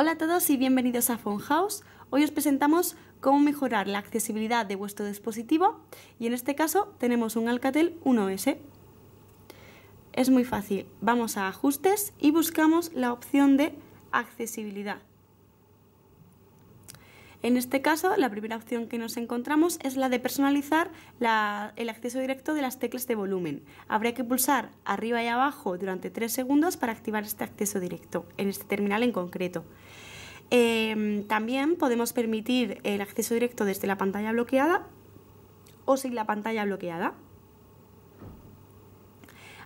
Hola a todos y bienvenidos a Phone House. Hoy os presentamos cómo mejorar la accesibilidad de vuestro dispositivo y en este caso tenemos un Alcatel 1S. Es muy fácil, vamos a ajustes y buscamos la opción de accesibilidad. En este caso, la primera opción que nos encontramos es la de personalizar el acceso directo de las teclas de volumen. Habrá que pulsar arriba y abajo durante tres segundos para activar este acceso directo, en este terminal en concreto. Em, también podemos permitir el acceso directo desde la pantalla bloqueada o sin la pantalla bloqueada.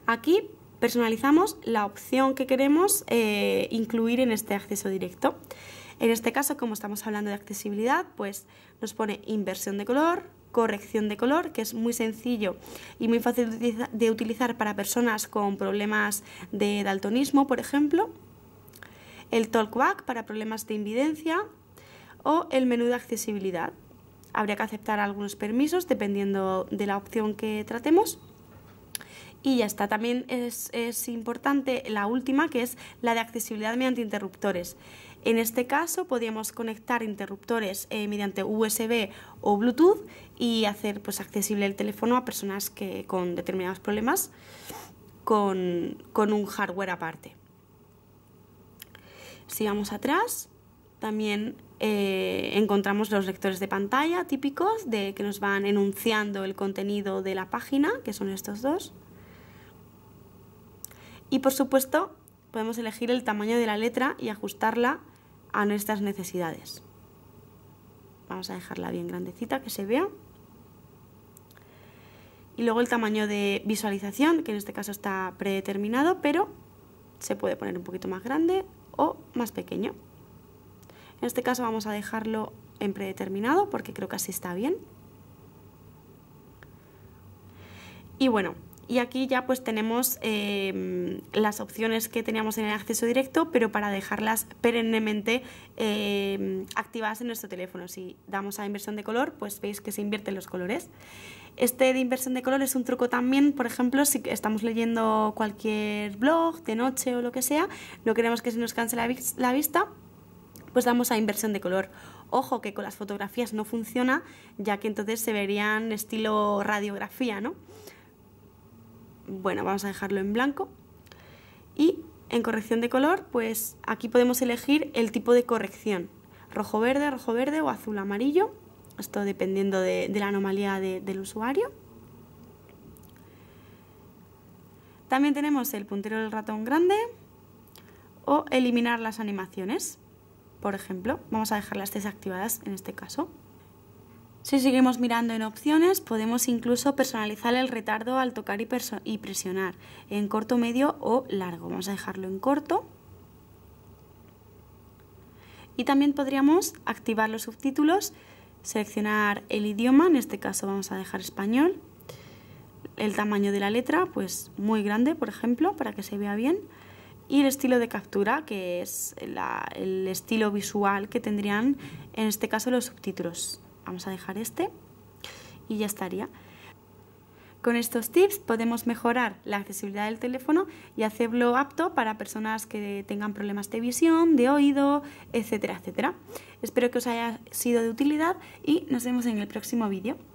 Aquí personalizamos la opción que queremos eh, incluir en este acceso directo. En este caso, como estamos hablando de accesibilidad, pues nos pone inversión de color, corrección de color, que es muy sencillo y muy fácil de utilizar para personas con problemas de daltonismo, por ejemplo, el talkback para problemas de invidencia o el menú de accesibilidad. Habría que aceptar algunos permisos dependiendo de la opción que tratemos. Y ya está, también es, es importante la última, que es la de accesibilidad mediante interruptores. En este caso podíamos conectar interruptores eh, mediante USB o Bluetooth y hacer pues, accesible el teléfono a personas que, con determinados problemas con, un hardware aparte. Si vamos atrás, también eh, encontramos los lectores de pantalla típicos de que nos van enunciando el contenido de la página, que son estos dos. Y por supuesto, podemos elegir el tamaño de la letra y ajustarla a nuestras necesidades. Vamos a dejarla bien grandecita que se vea. Y luego el tamaño de visualización, que en este caso está predeterminado, pero se puede poner un poquito más grande o más pequeño. En este caso vamos a dejarlo en predeterminado porque creo que así está bien. Y bueno, y aquí ya pues tenemos em, las opciones que teníamos en el acceso directo pero para dejarlas perennemente em, activadas en nuestro teléfono si damos a inversión de color pues veis que se invierten los colores este de inversión de color es un truco también, por ejemplo, si estamos leyendo cualquier blog de noche o lo que sea, no queremos que se nos canse la, la vista, pues damos a inversión de color. Ojo que con las fotografías no funciona, ya que entonces se verían estilo radiografía, ¿no? bueno, vamos a dejarlo en blanco. Y en corrección de color, pues aquí podemos elegir el tipo de corrección. Rojo-verde, rojo-verde o azul-amarillo. Esto dependiendo de, la anomalía del usuario. También tenemos el puntero del ratón grande o eliminar las animaciones. Por ejemplo, vamos a dejar las desactivadas en este caso. Si seguimos mirando en opciones, podemos incluso personalizar el retardo al tocar y, presionar en corto, medio o largo. Vamos a dejarlo en corto. Y también podríamos activar los subtítulos, seleccionar el idioma, en este caso vamos a dejar español, el tamaño de la letra, pues muy grande, por ejemplo, para que se vea bien, y el estilo de captura, que es el estilo visual que tendrían en este caso los subtítulos. Vamos a dejar este y ya estaría. Con estos tips podemos mejorar la accesibilidad del teléfono y hacerlo apto para personas que tengan problemas de visión, de oído, etcétera, etcétera. Espero que os haya sido de utilidad y nos vemos en el próximo vídeo.